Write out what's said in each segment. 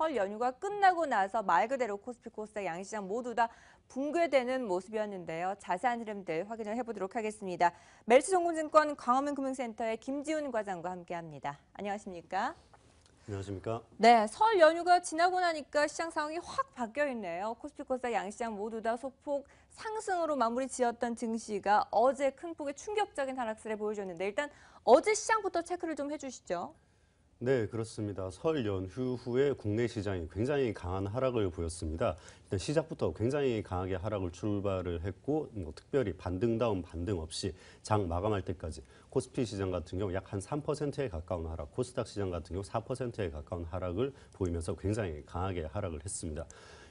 설 연휴가 끝나고 나서 말 그대로 코스피 코스닥 양시장 모두 다 붕괴되는 모습이었는데요. 자세한 흐름들 확인을 해보도록 하겠습니다. 멜츠 정보증권 광화문 금융센터의 김지훈 과장과 함께합니다. 안녕하십니까? 안녕하십니까? 네, 설 연휴가 지나고 나니까 시장 상황이 확 바뀌어 있네요. 코스피 코스닥 양시장 모두 다 소폭 상승으로 마무리 지었던 증시가 어제 큰 폭의 충격적인 하락세를 보여줬는데 일단 어제 시장부터 체크를 좀 해주시죠. 네, 그렇습니다. 설 연휴 후에 국내 시장이 굉장히 강한 하락을 보였습니다. 일단 시작부터 굉장히 강하게 하락을 출발을 했고 뭐 특별히 반등 다운 반등 없이 장 마감할 때까지 코스피 시장 같은 경우 약 한 3%에 가까운 하락, 코스닥 시장 같은 경우 4%에 가까운 하락을 보이면서 굉장히 강하게 하락을 했습니다.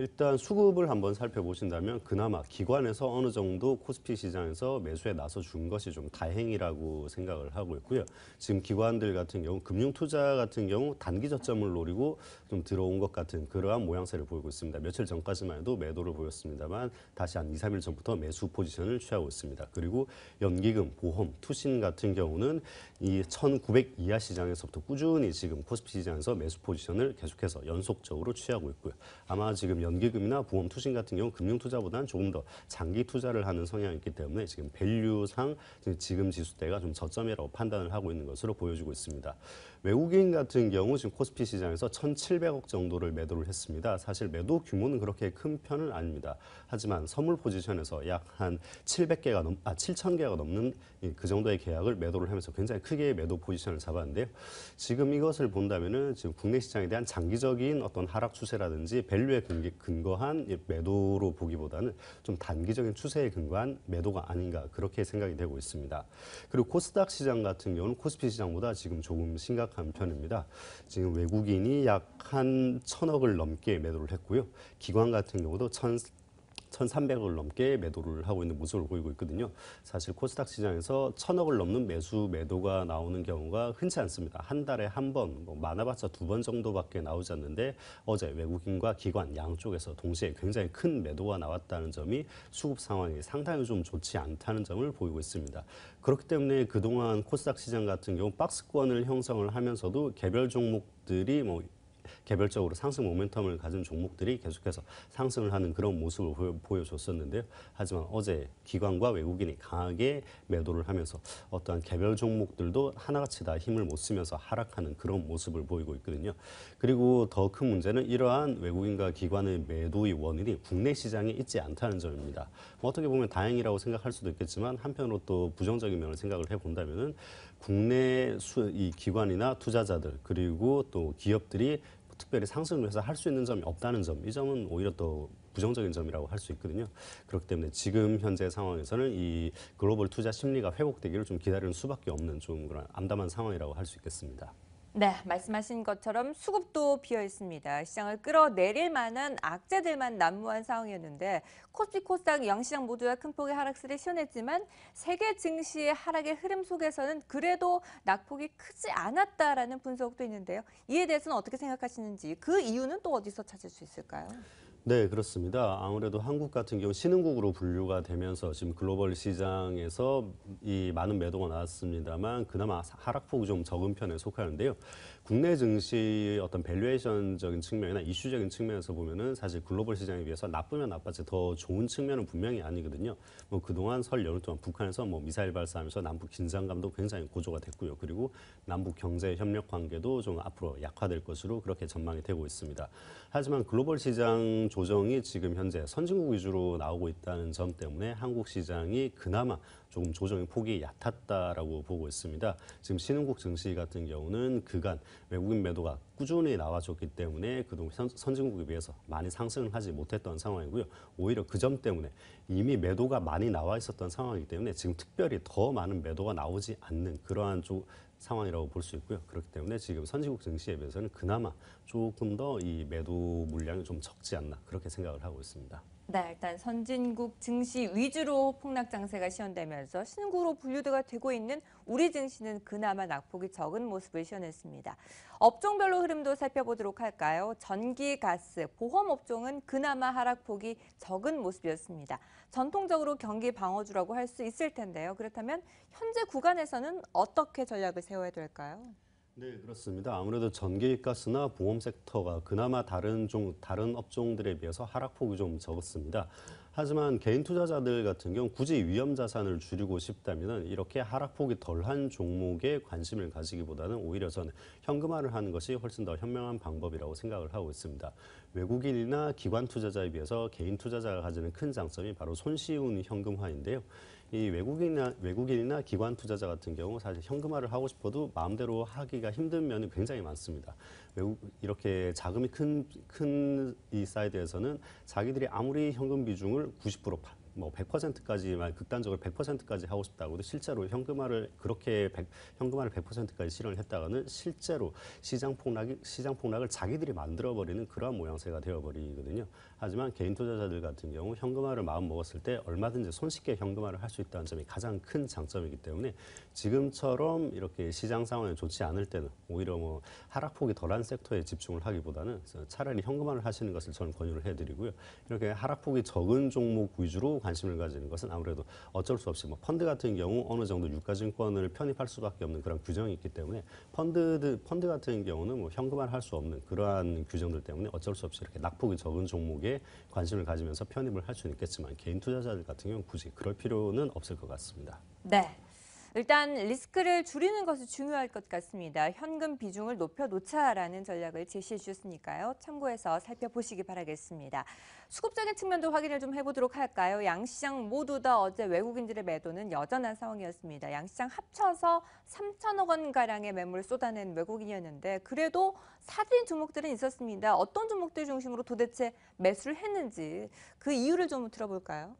일단 수급을 한번 살펴보신다면 그나마 기관에서 어느 정도 코스피 시장에서 매수에 나서준 것이 좀 다행이라고 생각을 하고 있고요. 지금 기관들 같은 경우 금융투자 같은 경우 단기 저점을 노리고 좀 들어온 것 같은 그러한 모양새를 보이고 있습니다. 며칠 전까지만 해도 매도를 보였습니다만 다시 한 2, 3일 전부터 매수 포지션을 취하고 있습니다. 그리고 연기금, 보험, 투신 같은 경우는 이 1900 이하 시장에서부터 꾸준히 지금 코스피 시장에서 매수 포지션을 계속해서 연속적으로 취하고 있고요. 아마 지금 연 연기금이나 보험 투신 같은 경우 금융 투자보다는 조금 더 장기 투자를 하는 성향이 있기 때문에 지금 밸류상 지금 지수대가 좀 저점이라고 판단을 하고 있는 것으로 보여지고 있습니다. 외국인 같은 경우 지금 코스피 시장에서 1,700억 정도를 매도를 했습니다. 사실 매도 규모는 그렇게 큰 편은 아닙니다. 하지만 선물 포지션에서 약 한 700개가 넘, 아 7,000개가 넘는 예, 그 정도의 계약을 매도를 하면서 굉장히 크게 매도 포지션을 잡았는데요. 지금 이것을 본다면은 지금 국내 시장에 대한 장기적인 어떤 하락 추세라든지 밸류에 근거한 매도로 보기보다는 좀 단기적인 추세에 근거한 매도가 아닌가 그렇게 생각이 되고 있습니다. 그리고 코스닥 시장 같은 경우는 코스피 시장보다 지금 조금 심각한 편입니다. 지금 외국인이 약 한 천억을 넘게 매도를 했고요. 기관 같은 경우도 천 1,300억을 넘게 매도를 하고 있는 모습을 보이고 있거든요. 사실 코스닥 시장에서 1,000억을 넘는 매수 매도가 나오는 경우가 흔치 않습니다. 한 달에 한 번, 뭐 많아봤자 두 번 정도밖에 나오지 않는데 어제 외국인과 기관 양쪽에서 동시에 굉장히 큰 매도가 나왔다는 점이 수급 상황이 상당히 좀 좋지 않다는 점을 보이고 있습니다. 그렇기 때문에 그동안 코스닥 시장 같은 경우 박스권을 형성을 하면서도 개별 종목들이 뭐 개별적으로 상승 모멘텀을 가진 종목들이 계속해서 상승을 하는 그런 모습을 보여, 보여줬었는데요. 하지만 어제 기관과 외국인이 강하게 매도를 하면서 어떠한 개별 종목들도 하나같이 다 힘을 못 쓰면서 하락하는 그런 모습을 보이고 있거든요. 그리고 더 큰 문제는 이러한 외국인과 기관의 매도의 원인이 국내 시장에 있지 않다는 점입니다. 뭐 어떻게 보면 다행이라고 생각할 수도 있겠지만 한편으로 또 부정적인 면을 생각을 해본다면 국내 수, 이 기관이나 투자자들 그리고 또 기업들이 특별히 상승을 해서 할 수 있는 점이 없다는 점, 이 점은 오히려 또 부정적인 점이라고 할 수 있거든요. 그렇기 때문에 지금 현재 상황에서는 이 글로벌 투자 심리가 회복되기를 좀 기다리는 수밖에 없는 좀 그런 암담한 상황이라고 할 수 있겠습니다. 네, 말씀하신 것처럼 수급도 비어 있습니다. 시장을 끌어내릴 만한 악재들만 난무한 상황이었는데 코스피 코스닥 양시장 모두 가큰 폭의 하락세를 시연했지만 세계 증시의 하락의 흐름 속에서는 그래도 낙폭이 크지 않았다라는 분석도 있는데요. 이에 대해서는 어떻게 생각하시는지 그 이유는 또 어디서 찾을 수 있을까요? 네, 그렇습니다. 아무래도 한국 같은 경우 신흥국으로 분류가 되면서 지금 글로벌 시장에서 이 많은 매도가 나왔습니다만 그나마 하락폭이 좀 적은 편에 속하는데요. 국내 증시 어떤 밸류에이션적인 측면이나 이슈적인 측면에서 보면은 사실 글로벌 시장에 비해서 나쁘면 나빠지 더 좋은 측면은 분명히 아니거든요. 뭐 그동안 설 연휴 동안 북한에서 뭐 미사일 발사하면서 남북 긴장감도 굉장히 고조가 됐고요. 그리고 남북 경제 협력 관계도 좀 앞으로 약화될 것으로 그렇게 전망이 되고 있습니다. 하지만 글로벌 시장 조정이 지금 현재 선진국 위주로 나오고 있다는 점 때문에 한국 시장이 그나마 조금 조정의 폭이 얕았다라고 보고 있습니다. 지금 신흥국 증시 같은 경우는 그간 외국인 매도가 꾸준히 나와줬기 때문에 그동안 선진국에 비해서 많이 상승을 하지 못했던 상황이고요. 오히려 그 점 때문에 이미 매도가 많이 나와 있었던 상황이기 때문에 지금 특별히 더 많은 매도가 나오지 않는 그러한 조, 상황이라고 볼 수 있고요. 그렇기 때문에 지금 선진국 증시에 비해서는 그나마 조금 더 이 매도 물량이 좀 적지 않나 그렇게 생각을 하고 있습니다. 네, 일단 선진국 증시 위주로 폭락 장세가 시연되면서 신구로 분류가 되고 있는 우리 증시는 그나마 낙폭이 적은 모습을 시연했습니다. 업종별로 흐름도 살펴보도록 할까요? 전기, 가스, 보험 업종은 그나마 하락폭이 적은 모습이었습니다. 전통적으로 경기 방어주라고 할 수 있을 텐데요. 그렇다면 현재 구간에서는 어떻게 전략을 세워야 될까요? 네, 그렇습니다. 아무래도 전기가스나 보험 섹터가 그나마 다른 종 다른 업종들에 비해서 하락폭이 좀 적었습니다. 하지만 개인 투자자들 같은 경우 굳이 위험 자산을 줄이고 싶다면 이렇게 하락폭이 덜한 종목에 관심을 가지기보다는 오히려 저는 현금화를 하는 것이 훨씬 더 현명한 방법이라고 생각을 하고 있습니다. 외국인이나 기관 투자자에 비해서 개인 투자자가 가지는 큰 장점이 바로 손쉬운 현금화인데요. 이 외국인이나, 외국인이나 기관 투자자 같은 경우 사실 현금화를 하고 싶어도 마음대로 하기가 힘든 면이 굉장히 많습니다. 외국, 이렇게 자금이 큰, 큰 이 사이드에서는 자기들이 아무리 현금 비중을 90%뭐 100%까지만 극단적으로 100%까지 하고 싶다고도 실제로 현금화를 그렇게 100, 현금화를 100%까지 실현을 했다가는 실제로 시장 폭락이 시장 폭락을 자기들이 만들어 버리는 그러한 모양새가 되어 버리거든요. 하지만 개인 투자자들 같은 경우 현금화를 마음 먹었을 때 얼마든지 손쉽게 현금화를 할 수 있다는 점이 가장 큰 장점이기 때문에 지금처럼 이렇게 시장 상황이 좋지 않을 때는 오히려 뭐 하락폭이 덜한 섹터에 집중을 하기보다는 차라리 현금화를 하시는 것을 저는 권유를 해드리고요. 이렇게 하락폭이 적은 종목 위주로 관심을 가지는 것은 아무래도 어쩔 수 없이 뭐 펀드 같은 경우 어느 정도 유가증권을 편입할 수밖에 없는 그런 규정이 있기 때문에 펀드 펀드 같은 경우는 뭐 현금화를 할수 없는 그러한 규정들 때문에 어쩔 수 없이 이렇게 낙폭이 적은 종목에 관심을 가지면서 편입을 할 수는 있겠지만 개인 투자자들 같은 경우는 굳이 그럴 필요는 없을 것 같습니다. 네. 일단 리스크를 줄이는 것이 중요할 것 같습니다. 현금 비중을 높여놓자라는 전략을 제시해 주셨으니까요. 참고해서 살펴보시기 바라겠습니다. 수급적인 측면도 확인을 좀 해보도록 할까요? 양 시장 모두 다 어제 외국인들의 매도는 여전한 상황이었습니다. 양 시장 합쳐서 3천억 원가량의 매물을 쏟아낸 외국인이었는데 그래도 사진 종목들은 있었습니다. 어떤 종목들 중심으로 도대체 매수를 했는지 그 이유를 좀 들어볼까요?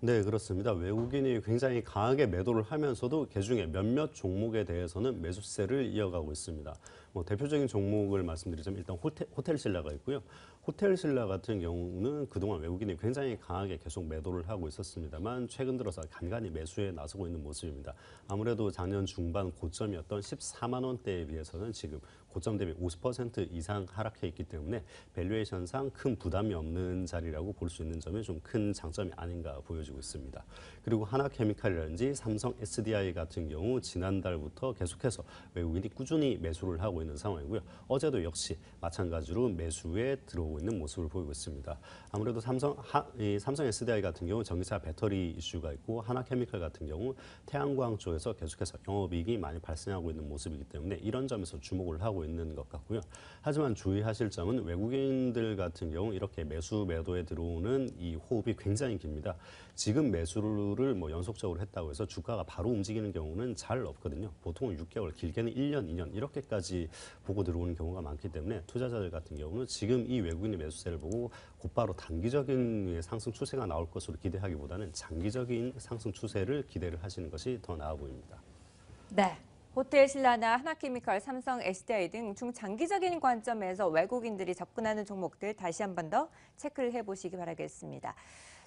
네, 그렇습니다. 외국인이 굉장히 강하게 매도를 하면서도 개중에 몇몇 종목에 대해서는 매수세를 이어가고 있습니다. 뭐 대표적인 종목을 말씀드리자면 일단 호텔, 호텔 신라가 있고요. 호텔 신라 같은 경우는 그동안 외국인이 굉장히 강하게 계속 매도를 하고 있었습니다만 최근 들어서 간간히 매수에 나서고 있는 모습입니다. 아무래도 작년 중반 고점이었던 14만 원대에 비해서는 지금 고점 대비 50% 이상 하락해 있기 때문에 밸류에이션상 큰 부담이 없는 자리라고 볼 수 있는 점이 좀 큰 장점이 아닌가 보여지고 있습니다. 그리고 하나케미칼이라든지 삼성 SDI 같은 경우 지난달부터 계속해서 외국인이 꾸준히 매수를 하고 있는 있는 상황이고요. 어제도 역시 마찬가지로 매수에 들어오고 있는 모습을 보이고 있습니다. 아무래도 삼성 하, 이 삼성 SDI 같은 경우 전기차 배터리 이슈가 있고 하나케미칼 같은 경우 태양광 쪽에서 계속해서 영업이익이 많이 발생하고 있는 모습이기 때문에 이런 점에서 주목을 하고 있는 것 같고요. 하지만 주의하실 점은 외국인들 같은 경우 이렇게 매수 매도에 들어오는 이 호흡이 굉장히 깁니다. 지금 매수를 뭐 연속적으로 했다고 해서 주가가 바로 움직이는 경우는 잘 없거든요. 보통은 6개월, 길게는 1년, 2년 이렇게까지 보고 들어오는 경우가 많기 때문에 투자자들 같은 경우는 지금 이 외국인의 매수세를 보고 곧바로 단기적인 상승 추세가 나올 것으로 기대하기보다는 장기적인 상승 추세를 기대를 하시는 것이 더 나아 보입니다. 네. 호텔 신라나 하나케미칼, 삼성 SDI 등 중장기적인 관점에서 외국인들이 접근하는 종목들 다시 한 번 더 체크를 해보시기 바라겠습니다.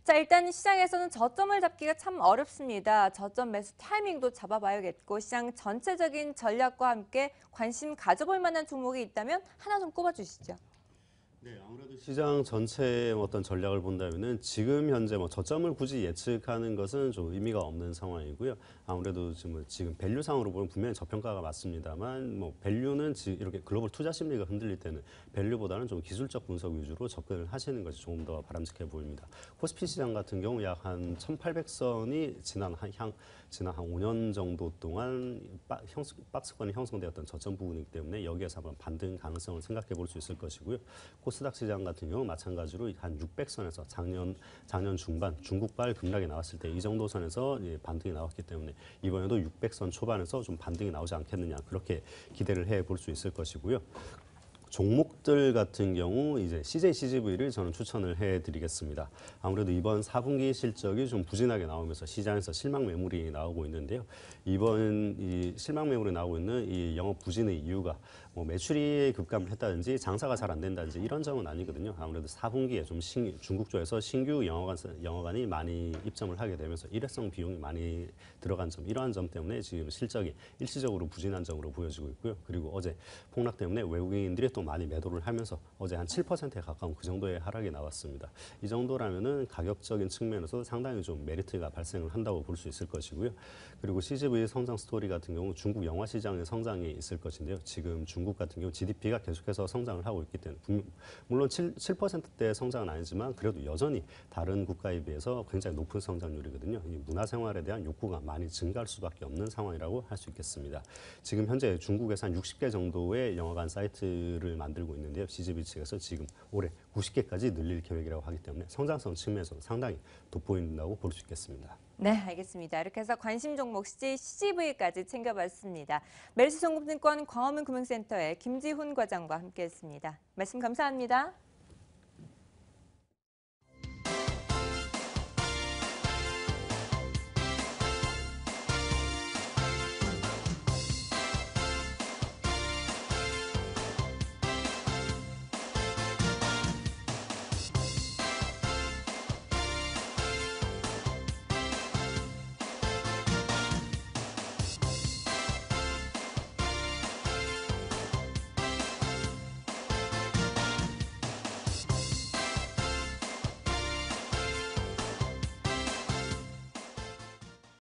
자, 일단 시장에서는 저점을 잡기가 참 어렵습니다. 저점 매수 타이밍도 잡아봐야겠고 시장 전체적인 전략과 함께 관심 가져볼 만한 종목이 있다면 하나 좀 꼽아주시죠. 네, 아무래도 시장 전체의 어떤 전략을 본다면은 지금 현재 뭐 저점을 굳이 예측하는 것은 좀 의미가 없는 상황이고요. 아무래도 지금 뭐 지금 밸류 상으로 보면 분명히 저평가가 맞습니다만 뭐 밸류는 이렇게 글로벌 투자 심리가 흔들릴 때는 밸류보다는 좀 기술적 분석 위주로 접근을 하시는 것이 조금 더 바람직해 보입니다. 코스피 시장 같은 경우 약 한 1,800선이 지난 한 향 지난 한 5년 정도 동안 박, 형수, 박스권이 형성되었던 저점 부분이기 때문에 여기에서 한번 반등 가능성을 생각해 볼 수 있을 것이고요. 코스닥 시장 같은 경우 마찬가지로 한 600선에서 작년 작년 중반 중국발 급락이 나왔을 때 이 정도 선에서 이제 반등이 나왔기 때문에 이번에도 600선 초반에서 좀 반등이 나오지 않겠느냐 그렇게 기대를 해볼 수 있을 것이고요. 종목들 같은 경우 이제 CJ CGV를 저는 추천을 해드리겠습니다. 아무래도 이번 4분기 실적이 좀 부진하게 나오면서 시장에서 실망 매물이 나오고 있는데요. 이번 이 실망 매물이 나오고 있는 이 영업 부진의 이유가 뭐 매출이 급감을 했다든지 장사가 잘 안 된다든지 이런 점은 아니거든요. 아무래도 4분기에 좀 신, 중국 쪽에서 신규 영어관, 영어관이 많이 입점을 하게 되면서 일회성 비용이 많이 들어간 점 이러한 점 때문에 지금 실적이 일시적으로 부진한 점으로 보여지고 있고요. 그리고 어제 폭락 때문에 외국인들이 또또 많이 매도를 하면서 어제 한 7%에 가까운 그 정도의 하락이 나왔습니다. 이 정도라면은 가격적인 측면에서 상당히 좀 메리트가 발생을 한다고 볼 수 있을 것이고요. 그리고 CGV 성장 스토리 같은 경우 중국 영화 시장의 성장이 있을 것인데요. 지금 중국 같은 경우 GDP가 계속해서 성장을 하고 있기 때문에 물론 7, 7%대 성장은 아니지만 그래도 여전히 다른 국가에 비해서 굉장히 높은 성장률이거든요. 문화생활에 대한 욕구가 많이 증가할 수밖에 없는 상황이라고 할 수 있겠습니다. 지금 현재 중국에서 한 60개 정도의 영화관 사이트를 기술을 만들고 있는데요. CGV 측에서 지금 올해 90개까지 늘릴 계획이라고 하기 때문에 성장성 측면에서 상당히 돋보인다고 볼 수 있겠습니다. 네, 알겠습니다. 이렇게 해서 관심 종목 CGV까지 챙겨봤습니다. 메리츠 송증권 광화문 금융센터의 김지훈 과장과 함께했습니다. 말씀 감사합니다.